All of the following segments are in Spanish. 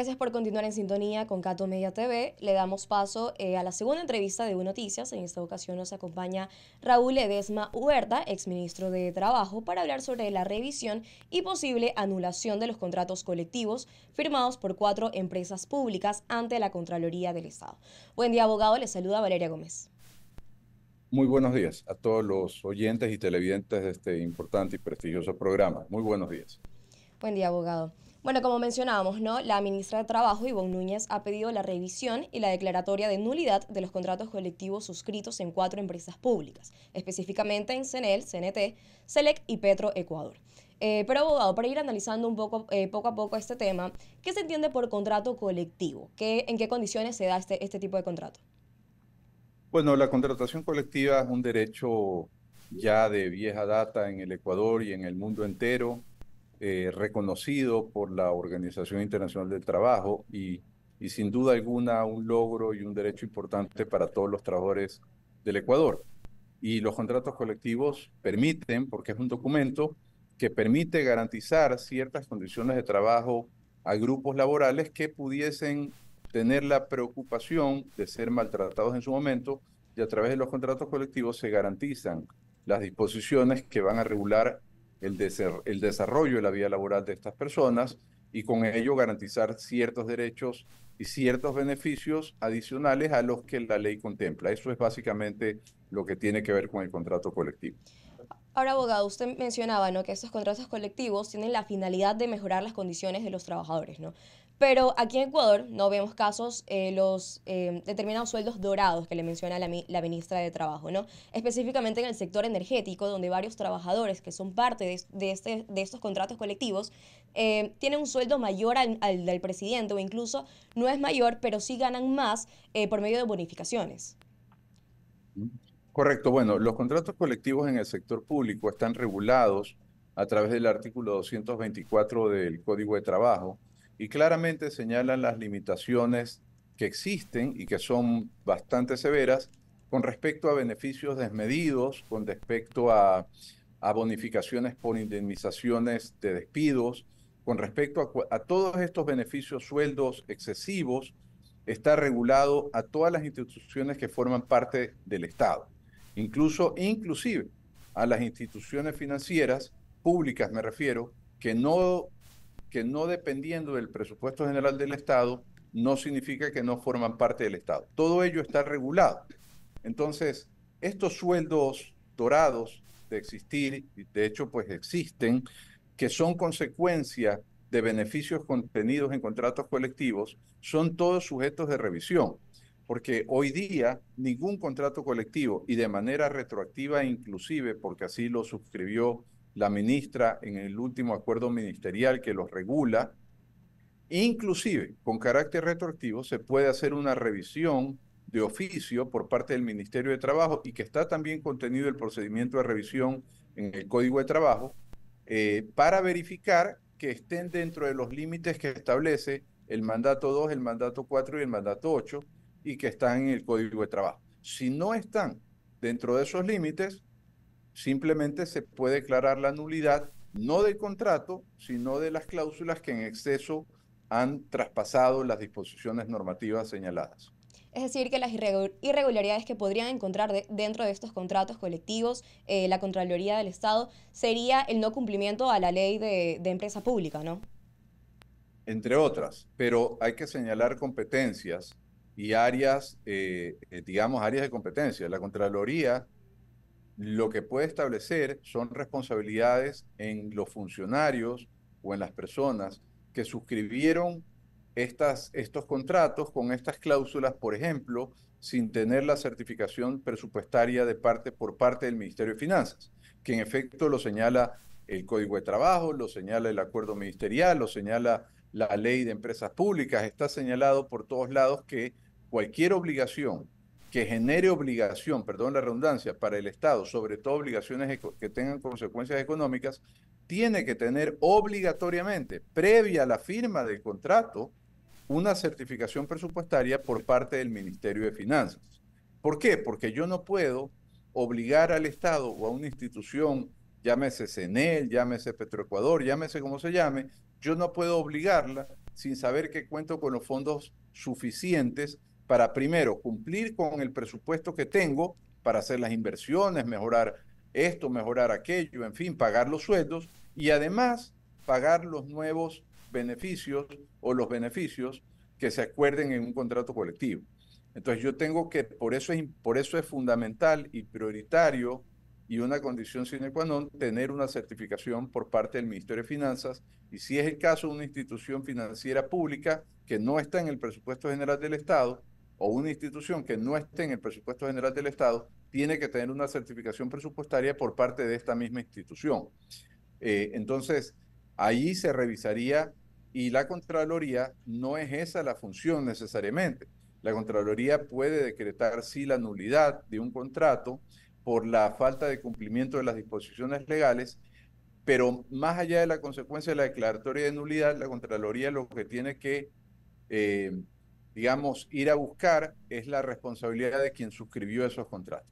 Gracias por continuar en sintonía con Cato Media TV. Le damos paso eh, a la segunda entrevista de UNoticias. Noticias. En esta ocasión nos acompaña Raúl Edesma Huerta, exministro de Trabajo, para hablar sobre la revisión y posible anulación de los contratos colectivos firmados por cuatro empresas públicas ante la Contraloría del Estado. Buen día, abogado. Le saluda Valeria Gómez. Muy buenos días a todos los oyentes y televidentes de este importante y prestigioso programa. Muy buenos días. Buen día, abogado. Bueno, como mencionábamos, ¿no? la ministra de Trabajo, Ivonne Núñez, ha pedido la revisión y la declaratoria de nulidad de los contratos colectivos suscritos en cuatro empresas públicas, específicamente en CENEL, CNT, SELEC y Petro Ecuador. Eh, pero abogado, para ir analizando un poco, eh, poco a poco este tema, ¿qué se entiende por contrato colectivo? ¿Qué, ¿En qué condiciones se da este, este tipo de contrato? Bueno, la contratación colectiva es un derecho ya de vieja data en el Ecuador y en el mundo entero eh, reconocido por la Organización Internacional del Trabajo y, sin duda alguna un logro y un derecho importante para todos los trabajadores del Ecuador. Y los contratos colectivos permiten, porque es un documento que permite garantizar ciertas condiciones de trabajo a grupos laborales que pudiesen tener la preocupación de ser maltratados en su momento y a través de los contratos colectivos se garantizan las disposiciones que van a regular el, el desarrollo de la vida laboral de estas personas y con ello garantizar ciertos derechos y ciertos beneficios adicionales a los que la ley contempla. Eso es básicamente lo que tiene que ver con el contrato colectivo. Ahora, abogado, usted mencionaba ¿no? que estos contratos colectivos tienen la finalidad de mejorar las condiciones de los trabajadores, ¿no? Pero aquí en Ecuador no vemos casos, eh, los eh, determinados sueldos dorados que le menciona la, ministra de Trabajo, ¿no? Específicamente en el sector energético, donde varios trabajadores que son parte de, este, de estos contratos colectivos eh, tienen un sueldo mayor al, al, del presidente o incluso no es mayor, pero sí ganan más eh, por medio de bonificaciones. Correcto, bueno, los contratos colectivos en el sector público están regulados a través del artículo 224 del Código de Trabajo y claramente señalan las limitaciones que existen y que son bastante severas con respecto a beneficios desmedidos, con respecto a, bonificaciones por indemnizaciones de despidos, con respecto a, todos estos beneficios, sueldos excesivos, está regulado a todas las instituciones que forman parte del Estado, incluso inclusive a las instituciones financieras públicas, me refiero, que no que no dependiendo del presupuesto general del Estado, no significa que no forman parte del Estado. Todo ello está regulado. Entonces, estos sueldos dorados de existir, y de hecho pues existen, que son consecuencia de beneficios contenidos en contratos colectivos, son todos sujetos de revisión, porque hoy día ningún contrato colectivo, y de manera retroactiva inclusive, porque así lo suscribió la ministra en el último acuerdo ministerial que los regula. Inclusive, con carácter retroactivo, se puede hacer una revisión de oficio por parte del Ministerio de Trabajo y que está también contenido el procedimiento de revisión en el Código de Trabajo eh, para verificar que estén dentro de los límites que establece el mandato 2, el mandato 4 y el mandato 8 y que están en el Código de Trabajo. Si no están dentro de esos límites, simplemente se puede declarar la nulidad no del contrato, sino de las cláusulas que en exceso han traspasado las disposiciones normativas señaladas. Es decir, que las irregularidades que podrían encontrar dentro de estos contratos colectivos, eh, la Contraloría del Estado, sería el no cumplimiento a la ley de, empresa pública, ¿no? Entre otras, pero hay que señalar competencias y áreas, eh, eh, digamos, áreas de competencia. La Contraloría lo que puede establecer son responsabilidades en los funcionarios o en las personas que suscribieron estas, estos contratos con estas cláusulas, por ejemplo, sin tener la certificación presupuestaria de parte, por parte del Ministerio de Finanzas, que en efecto lo señala el Código de Trabajo, lo señala el acuerdo ministerial, lo señala la ley de empresas públicas, está señalado por todos lados que cualquier obligación que genere obligación, perdón la redundancia, para el Estado, sobre todo obligaciones que tengan consecuencias económicas, tiene que tener obligatoriamente, previa a la firma del contrato, una certificación presupuestaria por parte del Ministerio de Finanzas. ¿Por qué? Porque yo no puedo obligar al Estado o a una institución, llámese CENEL, llámese Petroecuador, llámese como se llame, yo no puedo obligarla sin saber que cuento con los fondos suficientes para primero cumplir con el presupuesto que tengo para hacer las inversiones, mejorar esto, mejorar aquello, en fin, pagar los sueldos y además pagar los nuevos beneficios o los beneficios que se acuerden en un contrato colectivo. Entonces yo tengo que, por eso es, por eso es fundamental y prioritario y una condición sine qua non tener una certificación por parte del Ministerio de Finanzas y si es el caso de una institución financiera pública que no está en el presupuesto general del Estado, o una institución que no esté en el presupuesto general del Estado tiene que tener una certificación presupuestaria por parte de esta misma institución. Eh, entonces, ahí se revisaría y la Contraloría no es esa la función necesariamente. La Contraloría puede decretar sí la nulidad de un contrato por la falta de cumplimiento de las disposiciones legales, pero más allá de la consecuencia de la declaratoria de nulidad, la Contraloría lo que tiene que eh, digamos, ir a buscar es la responsabilidad de quien suscribió esos contratos.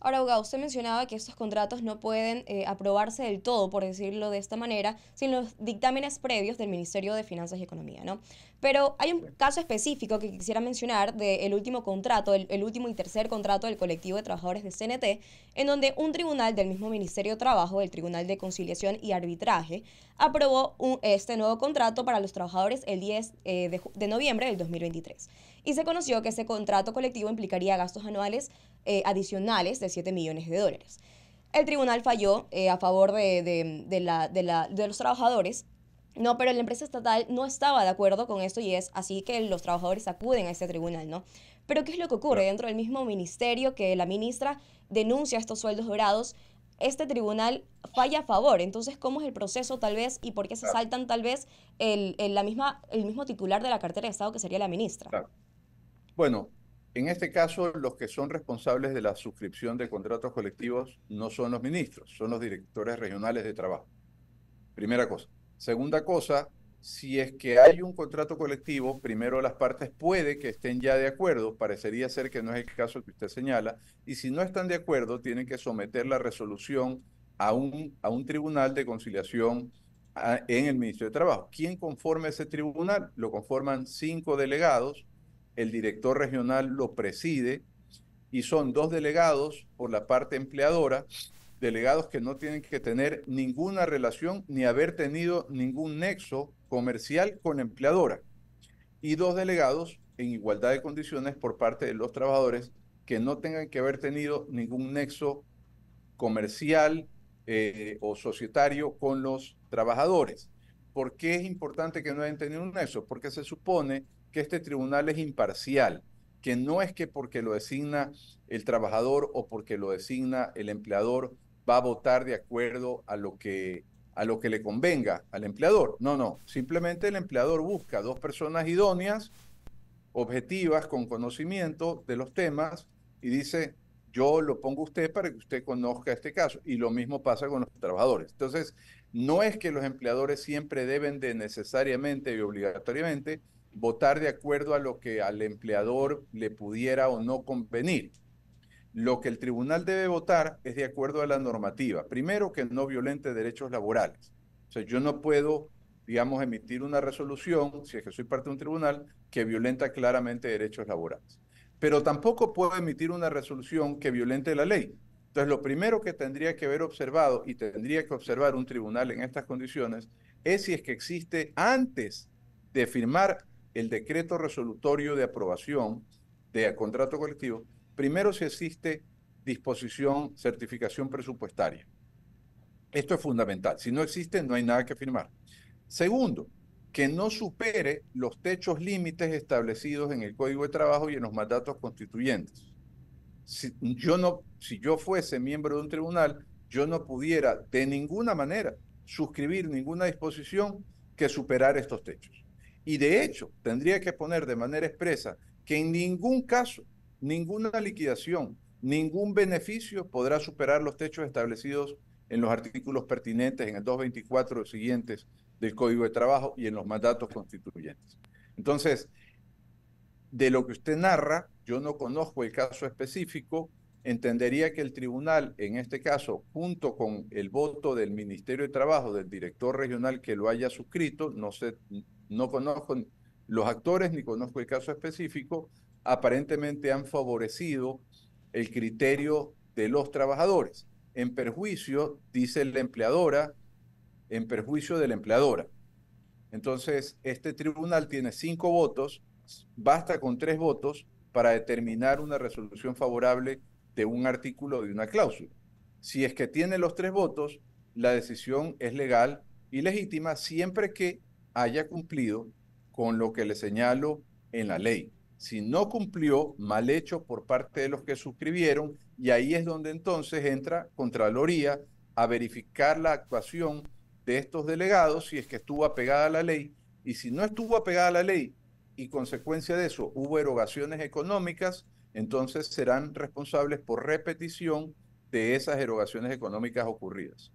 Ahora, abogado, usted mencionaba que estos contratos no pueden eh, aprobarse del todo, por decirlo de esta manera, sin los dictámenes previos del Ministerio de Finanzas y Economía, ¿no? Pero hay un caso específico que quisiera mencionar del último contrato, el, último y tercer contrato del colectivo de trabajadores de CNT, en donde un tribunal del mismo Ministerio de Trabajo, el Tribunal de Conciliación y Arbitraje, aprobó este nuevo contrato para los trabajadores el 10 eh, de, noviembre del 2023. Y se conoció que ese contrato colectivo implicaría gastos anuales eh, adicionales de 7 millones de dólares. El tribunal falló eh, a favor de los trabajadores no, pero la empresa estatal no estaba de acuerdo con esto y es así que los trabajadores acuden a este tribunal, ¿no? Pero ¿qué es lo que ocurre? Dentro del mismo ministerio que la ministra denuncia estos sueldos dorados, este tribunal falla a favor. Entonces, ¿cómo es el proceso tal vez y por qué se saltan tal vez el, la misma, el mismo titular de la cartera de Estado que sería la ministra? Bueno, en este caso los que son responsables de la suscripción de contratos colectivos no son los ministros, son los directores regionales de trabajo. Primera cosa. Segunda cosa, si es que hay un contrato colectivo, primero las partes puede que estén ya de acuerdo, parecería ser que no es el caso que usted señala, y si no están de acuerdo, tienen que someter la resolución a un, tribunal de conciliación en el Ministerio de Trabajo. ¿Quién conforma ese tribunal? Lo conforman cinco delegados, el director regional lo preside, y son dos delegados por la parte empleadora delegados que no tienen que tener ninguna relación ni haber tenido ningún nexo comercial con la empleadora. Y dos delegados en igualdad de condiciones por parte de los trabajadores que no tengan que haber tenido ningún nexo comercial eh, o societario con los trabajadores. ¿Por qué es importante que no hayan tenido un nexo? Porque se supone que este tribunal es imparcial, que no es que porque lo designa el trabajador o porque lo designa el empleador va a votar de acuerdo a lo que a lo que le convenga al empleador. No, no, simplemente el empleador busca dos personas idóneas, objetivas, con conocimiento de los temas y dice, yo lo pongo usted para que usted conozca este caso. Y lo mismo pasa con los trabajadores. Entonces, no es que los empleadores siempre deben de necesariamente y obligatoriamente votar de acuerdo a lo que al empleador le pudiera o no convenir. Lo que el tribunal debe votar es de acuerdo a la normativa. Primero, que no violente derechos laborales. O sea, yo no puedo, digamos, emitir una resolución, si es que soy parte de un tribunal, que violenta claramente derechos laborales. Pero tampoco puedo emitir una resolución que violente la ley. Entonces, lo primero que tendría que haber observado y tendría que observar un tribunal en estas condiciones es si es que existe antes de firmar el decreto resolutorio de aprobación de contrato colectivo, Primero, si existe disposición, certificación presupuestaria. Esto es fundamental. Si no existe, no hay nada que firmar. Segundo, que no supere los techos límites establecidos en el Código de Trabajo y en los mandatos constituyentes. Si yo, no, si yo fuese miembro de un tribunal, yo no pudiera de ninguna manera suscribir ninguna disposición que superara estos techos. Y de hecho, tendría que poner de manera expresa que en ningún caso ninguna liquidación, ningún beneficio podrá superar los techos establecidos en los artículos pertinentes, en el 224 siguientes del Código de Trabajo y en los mandatos constituyentes. Entonces, de lo que usted narra, yo no conozco el caso específico, entendería que el tribunal, en este caso, junto con el voto del Ministerio de Trabajo, del director regional que lo haya suscrito, no, sé, no conozco los actores ni conozco el caso específico, aparentemente han favorecido el criterio de los trabajadores, en perjuicio, dice la empleadora, en perjuicio de la empleadora. Entonces, este tribunal tiene cinco votos, basta con tres votos para determinar una resolución favorable de un artículo de una cláusula. Si es que tiene los tres votos, la decisión es legal y legítima siempre que haya cumplido con lo que le señalo en la ley. Si no cumplió, mal hecho por parte de los que suscribieron, y ahí es donde entonces entra Contraloría a verificar la actuación de estos delegados si es que estuvo apegada a la ley. Y si no estuvo apegada a la ley y consecuencia de eso hubo erogaciones económicas, entonces serán responsables por repetición de esas erogaciones económicas ocurridas.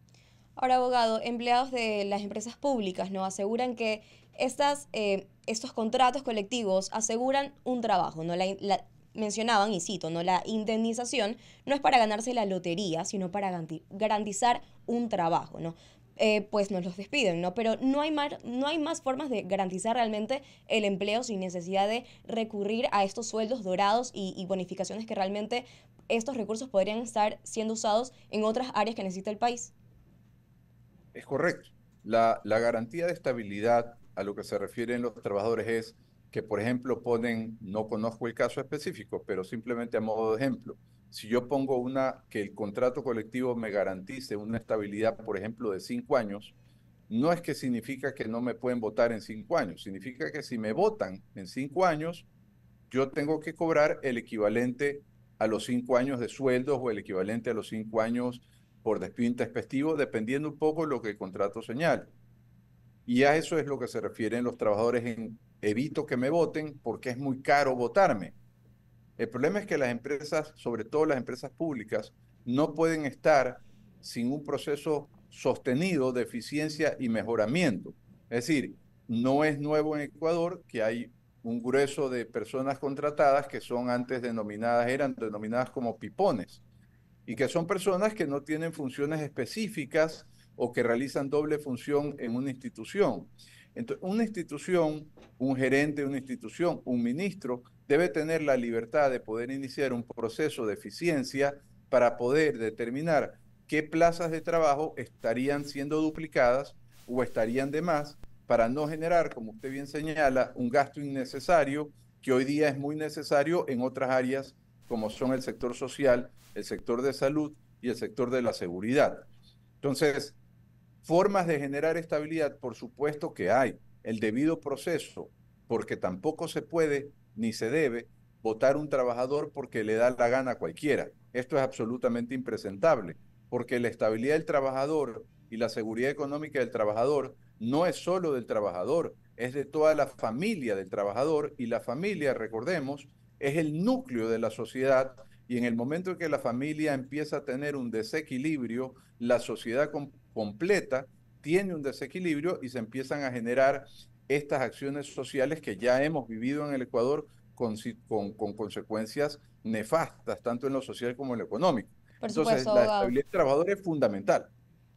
Ahora, abogado, empleados de las empresas públicas no aseguran que estas, eh, estos contratos colectivos aseguran un trabajo, ¿no? La, mencionaban, y cito, ¿no? la indemnización no es para ganarse la lotería, sino para garantizar un trabajo, ¿no? Eh, pues nos los despiden, ¿no? Pero no hay, no hay más formas de garantizar realmente el empleo sin necesidad de recurrir a estos sueldos dorados y bonificaciones que realmente estos recursos podrían estar siendo usados en otras áreas que necesita el país. Es correcto. La, garantía de estabilidad a lo que se refieren los trabajadores es que, por ejemplo, ponen, no conozco el caso específico, pero simplemente a modo de ejemplo, si yo pongo una, que el contrato colectivo me garantice una estabilidad, por ejemplo, de cinco años, no es que significa que no me pueden votar en cinco años, significa que si me votan en cinco años, yo tengo que cobrar el equivalente a los cinco años de sueldos o el equivalente a los cinco años por despido intempestivo, dependiendo un poco de lo que el contrato señale. Y a eso es lo que se refieren los trabajadores en evito que me voten porque es muy caro votarme. El problema es que las empresas, sobre todo las empresas públicas, no pueden estar sin un proceso sostenido de eficiencia y mejoramiento. Es decir, no es nuevo en Ecuador que hay un grueso de personas contratadas que son antes denominadas, eran denominadas como pipones y que son personas que no tienen funciones específicas o que realizan doble función en una institución. Entonces, una institución, un gerente de una institución, un ministro, debe tener la libertad de poder iniciar un proceso de eficiencia para poder determinar qué plazas de trabajo estarían siendo duplicadas o estarían de más para no generar, como usted bien señala, un gasto innecesario que hoy día es muy necesario en otras áreas como son el sector social el sector de salud y el sector de la seguridad. Entonces, formas de generar estabilidad, por supuesto que hay, el debido proceso, porque tampoco se puede ni se debe votar un trabajador porque le da la gana cualquiera. Esto es absolutamente impresentable, porque la estabilidad del trabajador y la seguridad económica del trabajador no es solo del trabajador, es de toda la familia del trabajador y la familia, recordemos, es el núcleo de la sociedad y en el momento en que la familia empieza a tener un desequilibrio, la sociedad completa tiene un desequilibrio y se empiezan a generar estas acciones sociales que ya hemos vivido en el Ecuador con, consecuencias nefastas, tanto en lo social como en lo económico. Entonces, la estabilidad del trabajador es fundamental,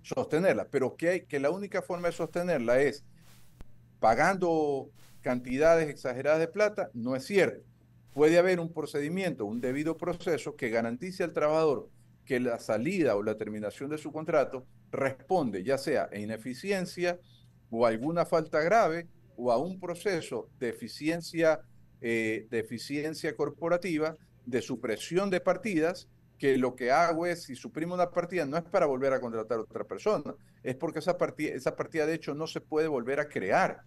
sostenerla, pero que, hay, que la única forma de sostenerla es pagando cantidades exageradas de plata, no es cierto puede haber un procedimiento, un debido proceso que garantice al trabajador que la salida o la terminación de su contrato responde ya sea a ineficiencia o a alguna falta grave o a un proceso de eficiencia, eh, de corporativa, de supresión de partidas, que lo que hago es, si suprimo una partida, no es para volver a contratar a otra persona, es porque esa partida, esa partida de hecho no se puede volver a crear.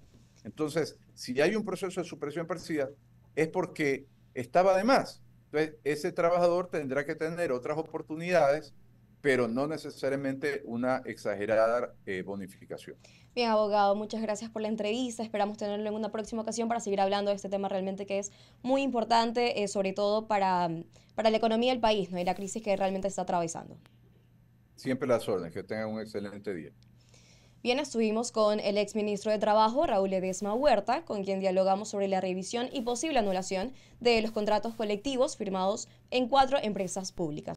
Entonces, si hay un proceso de supresión de partidas, es porque estaba de más. Entonces, ese trabajador tendrá que tener otras oportunidades, pero no necesariamente una exagerada eh, bonificación. Bien, abogado, muchas gracias por la entrevista. Esperamos tenerlo en una próxima ocasión para seguir hablando de este tema realmente que es muy importante, eh, sobre todo mm, para, la economía del país ¿no? y la crisis que realmente está atravesando. Siempre las órdenes. Que tengan un excelente día. Bien, estuvimos con el exministro de Trabajo, Raúl Edesma Huerta, con quien dialogamos sobre la revisión y posible anulación de los contratos colectivos firmados en cuatro empresas públicas.